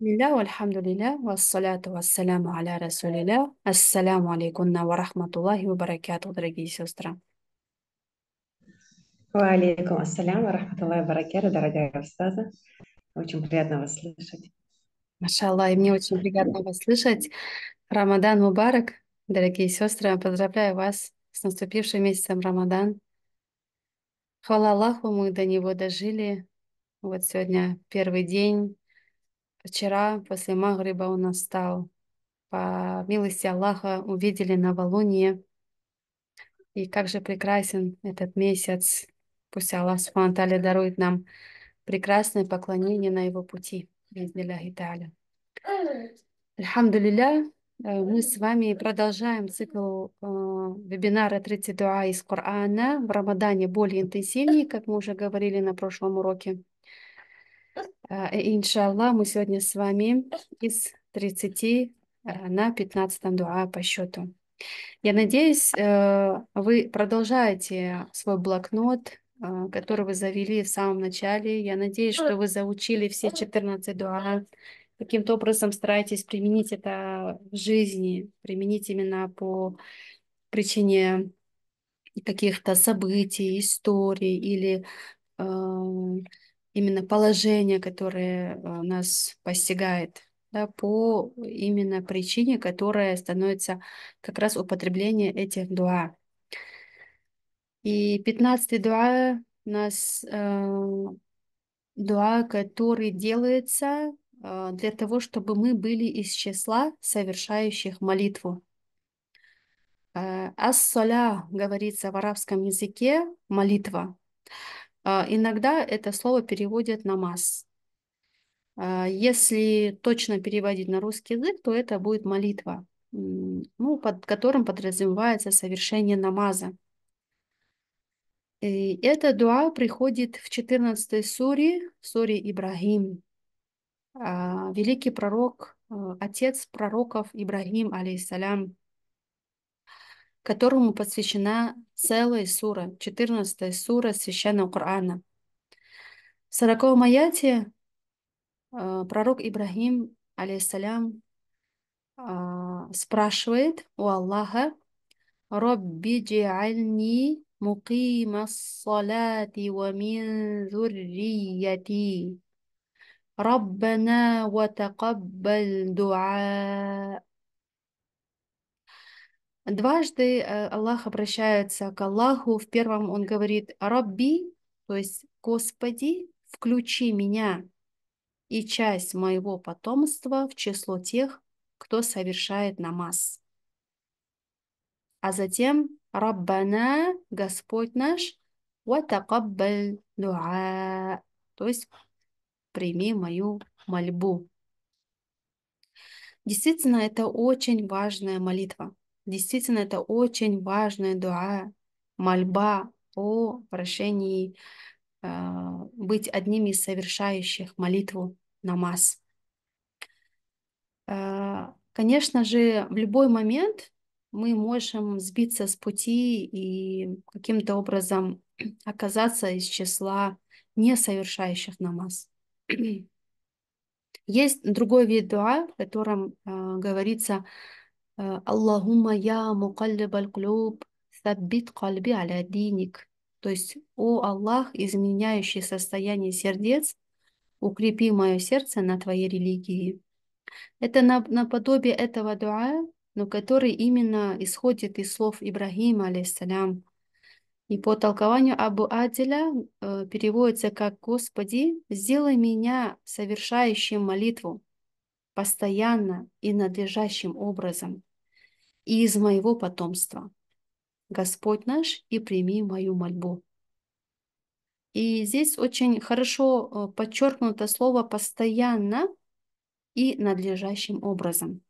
Bismillah, walhamdulillah, вассаляту вассаляму аля расулилля, ассаляму алейкунна ва рахматуллахи ва баракату, дорогие сестры. Ва алейкум ассаляму рахматуллахи баракату, дорогая Устаза. Очень приятно вас слышать. Машалла, и мне очень приятно вас слышать. Рамадан Мубарак, дорогие сестры, поздравляю вас с наступившим месяцем Рамадан. Хвала Аллаху, мы до него дожили. Вот сегодня первый день Вчера после Магриба у нас стал. По милости Аллаха увидели новолуние. И как же прекрасен этот месяц. Пусть Аллах Субхану дарует нам прекрасное поклонение на его пути. Алхамдулилля. Э, мы с вами продолжаем цикл э, вебинара 30 дуа из Корана в Рамадане более интенсивнее, как мы уже говорили на прошлом уроке. А, и, иншаллах, мы сегодня с вами из 30 а, на 15 дуа по счету. Я надеюсь, э, вы продолжаете свой блокнот, а, который вы завели в самом начале. Я надеюсь, что вы заучили все 14 дуа. Каким-то образом старайтесь применить это в жизни, применить именно по причине каких-то событий, историй или э, именно положение, которое а, нас постигает, да, по именно причине, которая становится как раз употребление этих дуа. И 15 дуа у нас э, дуа, который делается э, для того, чтобы мы были из числа совершающих молитву. Э, Ас-соля говорится в арабском языке молитва. А, иногда это слово переводят на масс. А, если точно переводить на русский язык, то это будет молитва, ну, под которым подразумевается совершение намаза. И эта дуа приходит в 14 суре, суре Ибрагим. А, великий пророк, э, отец пророков Ибрагим, алейсалям, которому посвящена целая сура, 14 сура Священного Корана. В 40 аяте э, пророк Ибрагим, алейсалям, а, спрашивает у Аллаха, «Робби джиальни мукима салати ва мин зуррияти». ربنا وتقبل دعاء Дважды э, Аллах обращается к Аллаху. В первом он говорит «Рабби», то есть «Господи, включи меня и часть моего потомства в число тех, кто совершает намаз». А затем «Раббана, Господь наш, ватакаббаль дуа», то есть «Прими мою мольбу». Действительно, это очень важная молитва – Действительно, это очень важная дуа, мольба о прошении э, а, быть одним из совершающих молитву намаз. Э, а, конечно же, в любой момент мы можем сбиться с пути и каким-то образом оказаться из числа несовершающих намаз. Есть другой вид дуа, в котором э, говорится Аллахумма я мукаллибаль клюб, саббит кальби аля диник. То есть, о Аллах, изменяющий состояние сердец, укрепи мое сердце на твоей религии. Это наподобие этого дуа, но который именно исходит из слов Ибрахима алейсалям. И по толкованию Абу Аделя э, переводится как «Господи, сделай меня совершающим молитву постоянно и надлежащим образом» и из моего потомства. Господь наш, и прими мою мольбу. И здесь очень хорошо э, подчеркнуто слово «постоянно» и «надлежащим образом».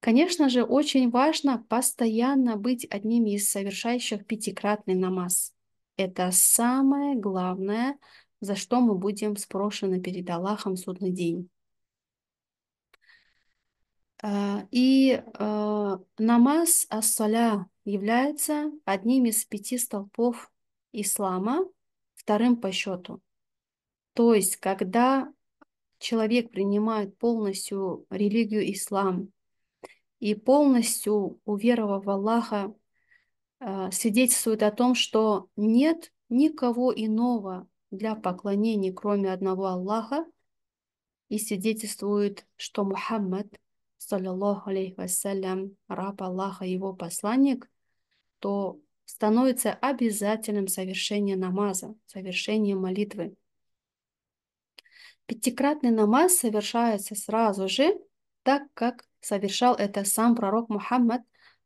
Конечно же, очень важно постоянно быть одним из совершающих пятикратный намаз. Это самое главное, за что мы будем спрошены перед Аллахом в судный день. Э, и э, намаз ас-саля является одним из пяти столпов ислама, вторым по счету. То есть, когда человек принимает полностью религию ислам и полностью, уверовав в Аллаха, э, свидетельствует о том, что нет никого иного для поклонения, кроме одного Аллаха, и свидетельствует, что Мухаммад – саллиллаху алейхи вассалям, раб Аллаха, его посланник, то становится обязательным совершение намаза, совершение молитвы. Пятикратный намаз совершается сразу же, так как совершал это сам пророк Мухаммад,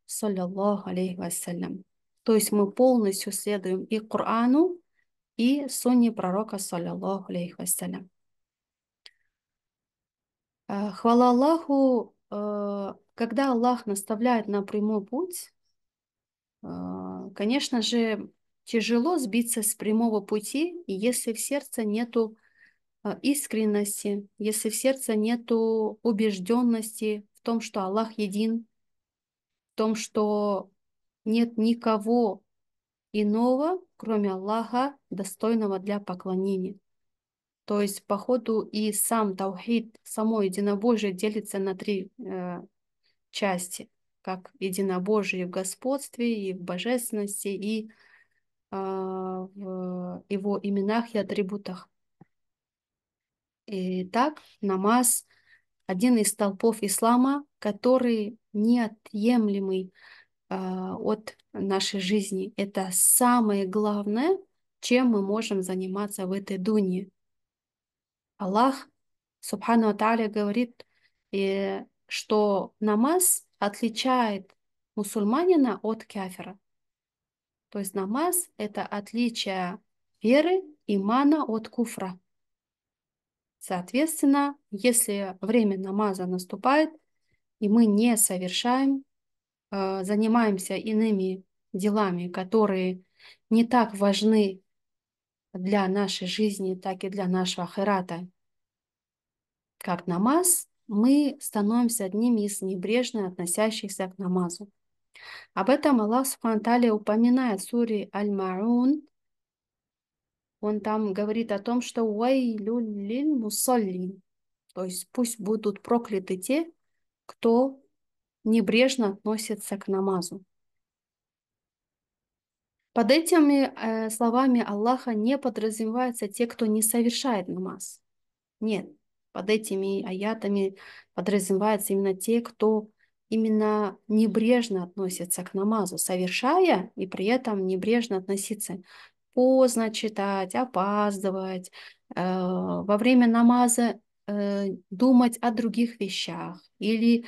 саллиллаху алейхи вассалям. То есть мы полностью следуем и Корану, и сунне пророка, саллиллаху алейхи вассалям. Э, хвала Аллаху, Э, когда Аллах наставляет на прямой путь, э, конечно же, тяжело сбиться с прямого пути, если в сердце нету э, искренности, если в сердце нету убежденности в том, что Аллах един, в том, что нет никого иного, кроме Аллаха, достойного для поклонения. То есть, по ходу, и сам таухид, само единобожие делится на три э, части, как единобожие в господстве, и в божественности, и э, в его именах и атрибутах. Итак, намаз – один из столпов ислама, который неотъемлемый э, от нашей жизни. Это самое главное, чем мы можем заниматься в этой дуне – Аллах, Субхану Аталя, говорит, э, что намаз отличает мусульманина от кафира. То есть намаз – это отличие веры, имана от куфра. Соответственно, если время намаза наступает, и мы не совершаем, э, занимаемся иными делами, которые не так важны для нашей жизни, так и для нашего херата. Как намаз, мы становимся одними из небрежно относящихся к намазу. Об этом Аллах Субхану упоминает в суре Аль-Ма'ун. Он там говорит о том, что «Уайлюллиль мусаллин», то есть пусть будут прокляты те, кто небрежно относится к намазу. Под этими э, словами Аллаха не подразумевается те, кто не совершает намаз. Нет, под этими аятами подразумеваются именно те, кто именно небрежно относится к намазу, совершая и при этом небрежно относиться. Поздно читать, опаздывать, э, во время намаза э, думать о других вещах или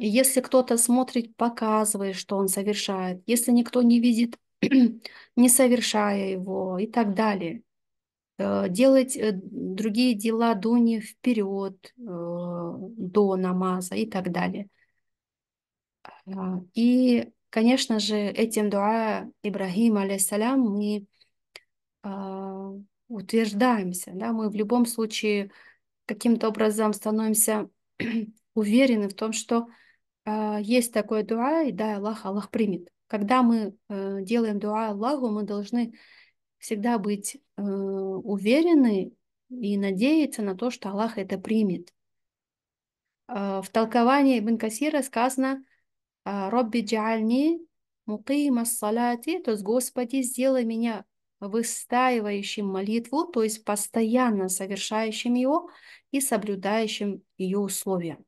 если кто-то смотрит, показывает, что он совершает. Если никто не видит, не совершая его и так далее. Э, делать э, другие дела до не вперед, э, до намаза и так далее. А, и, конечно же, этим дуа Ибрагима, алейсалям, мы а, утверждаемся, да, мы в любом случае каким-то образом становимся уверены в том, что э, есть такое дуа, и да, Аллах, Аллах примет. Когда мы э, делаем дуа Аллаху, мы должны всегда быть э, уверены и надеяться на то, что Аллах это примет. А, в толковании Ибн Касира сказано а, «Робби джальни мукима салати», то есть «Господи, сделай меня выстаивающим молитву, то есть постоянно совершающим его и соблюдающим ее условия,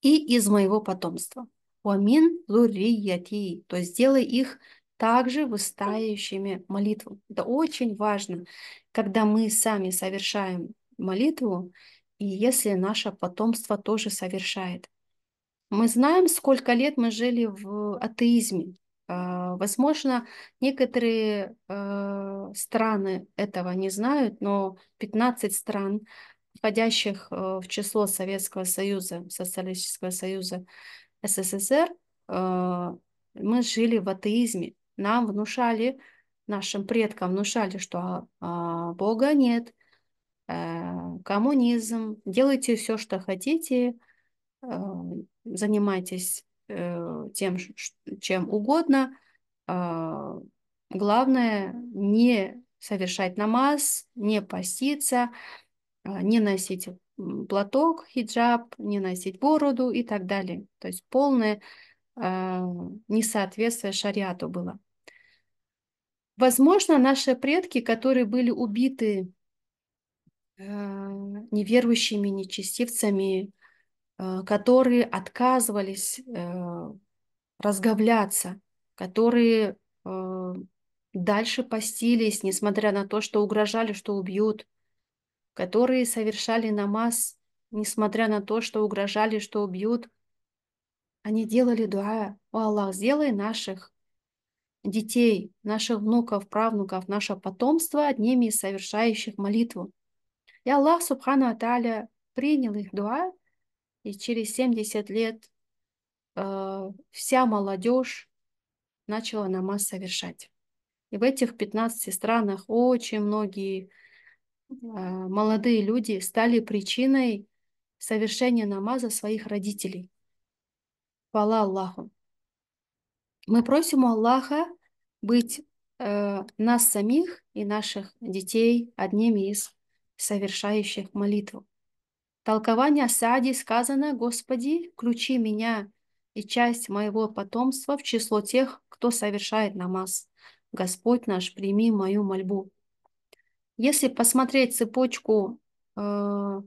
и из моего потомства». Уамин лурияти, то есть делай их также выстаивающими молитву. Это очень важно, когда мы сами совершаем молитву, и если наше потомство тоже совершает. Мы знаем, сколько лет мы жили в атеизме. А, возможно, некоторые э, страны этого не знают, но 15 стран, входящих э, в число Советского Союза, Социалистического Союза, СССР э, мы жили в атеизме. Нам внушали, нашим предкам внушали, что а, а, Бога нет, э, коммунизм, делайте все, что хотите, э, занимайтесь тем, чем угодно. Главное не совершать намаз, не поститься, не носить платок, хиджаб, не носить бороду и так далее. То есть полное э, несоответствие шариату было. Возможно, наши предки, которые были убиты э, неверующими, нечестивцами, э, которые отказывались э, разговляться, которые э, дальше постились, несмотря на то, что угрожали, что убьют – которые совершали намаз, несмотря на то, что угрожали, что убьют. Они делали дуа. О Аллах, сделай наших детей, наших внуков, правнуков, наше потомство одними из совершающих молитву. И Аллах, Субхану Аталя, принял их дуа, и через 70 лет э, вся молодежь начала намаз совершать. И в этих 15 странах очень многие Э, молодые люди стали причиной совершения намаза своих родителей. Хвала Аллаху. Мы просим у Аллаха быть э, нас самих и наших детей одними из совершающих молитву. Толкование Саади сказано, «Господи, включи меня и часть моего потомства в число тех, кто совершает намаз. Господь наш, прими мою мольбу». Если посмотреть цепочку э,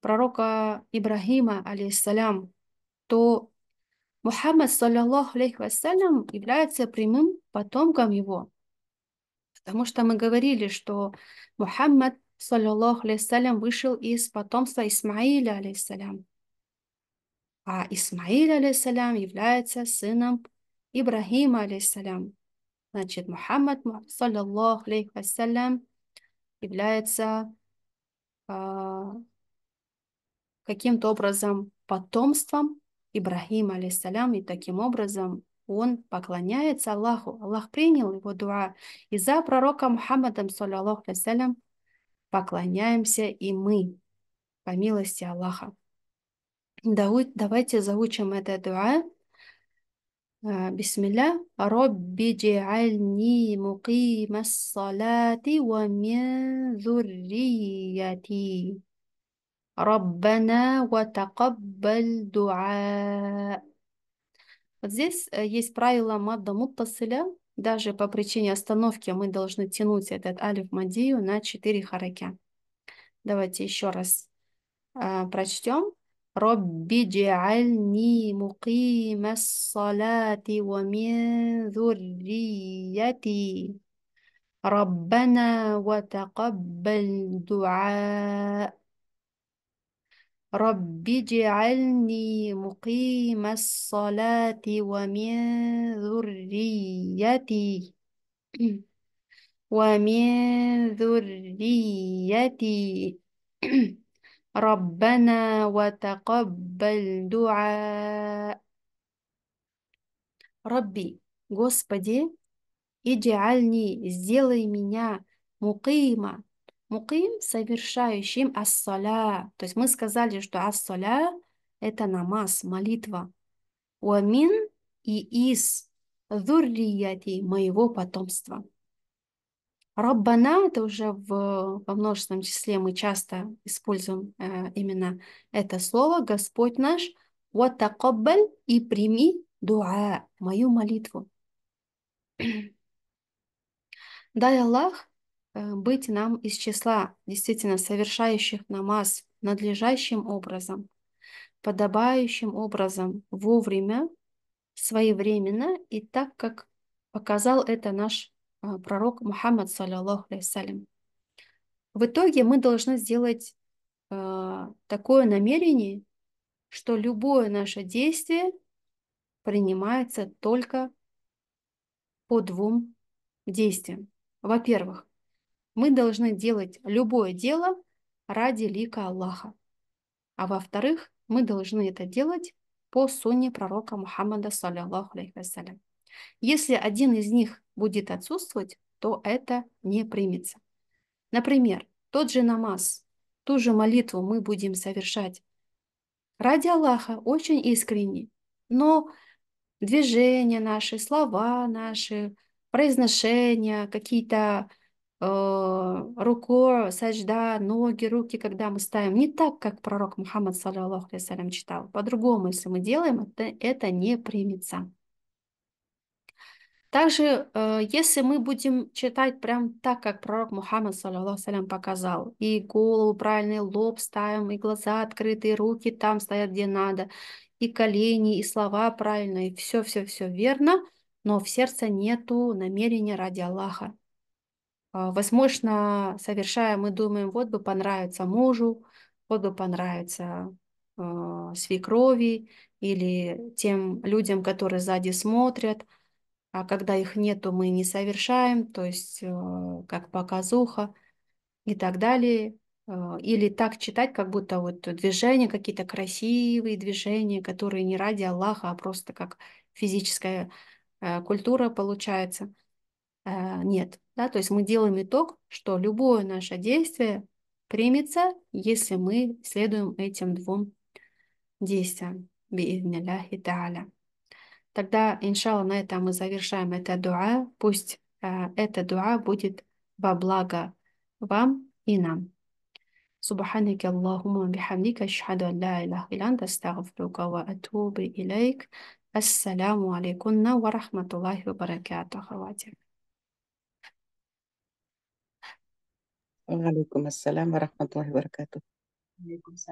пророка Ибрахима алейсалям, то Мухаммад, саллиллаху алейхи является прямым потомком его. Потому что мы говорили, что Мухаммад, саллиллаху алейхи вышел из потомства Исмаиля, алейсалям. А Исмаиль, алейсалям, является сыном Ибрахима алейсалям. Значит, Мухаммад, саллиллаху алейхи является а, каким-то образом потомством Ибрахима, алейсалям, и таким образом он поклоняется Аллаху. Аллах принял его дуа. И за пророком Мухаммадом, саллаллаху алейсалям, поклоняемся и мы, по милости Аллаха. Давайте заучим это дуа بسم الله رب اجعلني مقيم الصلاة ومن ذريتي ربنا وتقبل دعاء Вот здесь э, есть правило мадда муттасиля. Даже по причине остановки мы должны тянуть этот алиф мадию на четыре харакя. Давайте еще раз э, прочтем. رب اجعلني مقيم الصلاة ومن ذريتي ربنا وتقبل دعاء رب اجعلني مقيم الصلاة ومن ذريتي ومن ذريتي ربنا وتقبل دعاء ربي Господи, иджальни, сделай меня мукима. Муким – совершающим ассаля. То есть мы сказали, что ассаля – это намаз, молитва. Уамин и из зуррияти моего потомства. Раббана это уже в, во множественном числе мы часто используем э, именно это слово, Господь наш, вот такоббаль и прими дуа, мою молитву. Дай Аллах э, быть нам из числа действительно совершающих намаз надлежащим образом, подобающим образом, вовремя, своевременно и так, как показал это наш а, пророк Мухаммад, саллиллаху алейсалям. В итоге мы должны сделать э, такое намерение, что любое наше действие принимается только по двум действиям. Во-первых, мы должны делать любое дело ради лика Аллаха. А во-вторых, мы должны это делать по сунне пророка Мухаммада, саллиллаху алейхи вассалям. Если один из них будет отсутствовать, то это не примется. Например, тот же намаз, ту же молитву мы будем совершать. Ради Аллаха очень искренне, но движения наши, слова наши, произношения, какие-то э, руко, сажда, ноги, руки, когда мы ставим, не так, как пророк Мухаммад, саллиллаху алейсалям, читал. По-другому, если мы делаем, это, это не примется. Также, э, если мы будем читать прям так, как пророк Мухаммад, саллиллаху показал, и голову правильный лоб ставим, и глаза открытые, руки там стоят, где надо, и колени, и слова правильные, все-все-все верно, но в сердце нету намерения ради Аллаха. А, возможно, совершая, мы думаем, вот бы понравится мужу, вот бы понравится э, свекрови или тем людям, которые сзади смотрят – а когда их нету, мы не совершаем, то есть э, как показуха и так далее. Э, или так читать, как будто вот движения какие-то красивые движения, которые не ради Аллаха, а просто как физическая э, культура получается. Нет, да, то есть мы делаем итог, что любое наше действие примется, если мы следуем этим двум действиям. Би-идниляхи та'аля. Тогда, иншалла, на этом мы завершаем это дуа. Пусть э, это дуа будет во благо вам и нам. سبحانك اللهم وبحمدك أشهد أن لا إله إلا أنت أستغفرك وأتوب إليك السلام عليكم ورحمة الله وبركاته خواتي وعليكم السلام ورحمة الله وبركاته عليكم السلام